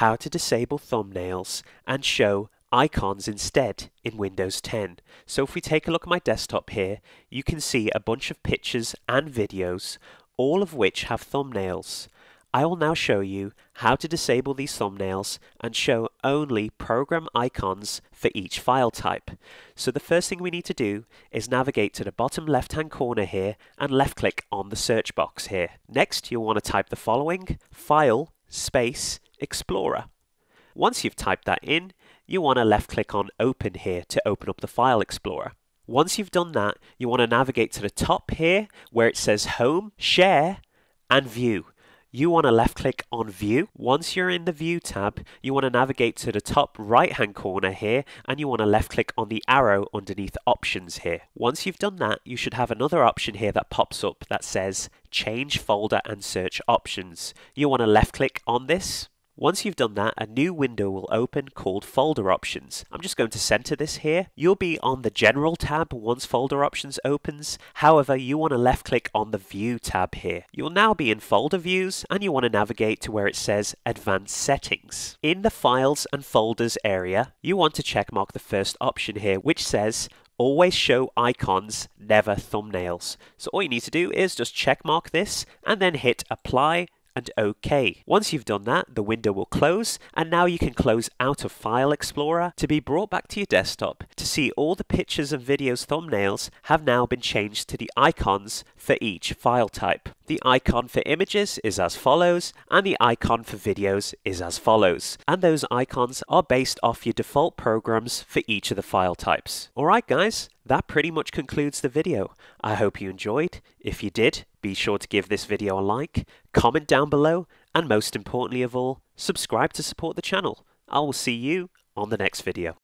how to disable thumbnails and show icons instead in Windows 10. So if we take a look at my desktop here, you can see a bunch of pictures and videos, all of which have thumbnails. I will now show you how to disable these thumbnails and show only program icons for each file type. So the first thing we need to do is navigate to the bottom left hand corner here and left click on the search box here. Next you'll want to type the following file space Explorer. Once you've typed that in, you want to left click on Open here to open up the File Explorer. Once you've done that, you want to navigate to the top here where it says Home, Share, and View. You want to left click on View. Once you're in the View tab, you want to navigate to the top right hand corner here and you want to left click on the arrow underneath Options here. Once you've done that, you should have another option here that pops up that says Change Folder and Search Options. You want to left click on this once you've done that, a new window will open called Folder Options. I'm just going to center this here. You'll be on the General tab once Folder Options opens. However, you want to left click on the View tab here. You'll now be in Folder Views and you want to navigate to where it says Advanced Settings. In the Files and Folders area, you want to checkmark the first option here, which says always show icons, never thumbnails. So all you need to do is just checkmark this and then hit apply and OK. Once you've done that, the window will close, and now you can close out of File Explorer to be brought back to your desktop to see all the pictures and videos thumbnails have now been changed to the icons for each file type. The icon for images is as follows, and the icon for videos is as follows. And those icons are based off your default programs for each of the file types. Alright guys, that pretty much concludes the video. I hope you enjoyed. If you did, be sure to give this video a like, comment down below, and most importantly of all, subscribe to support the channel. I will see you on the next video.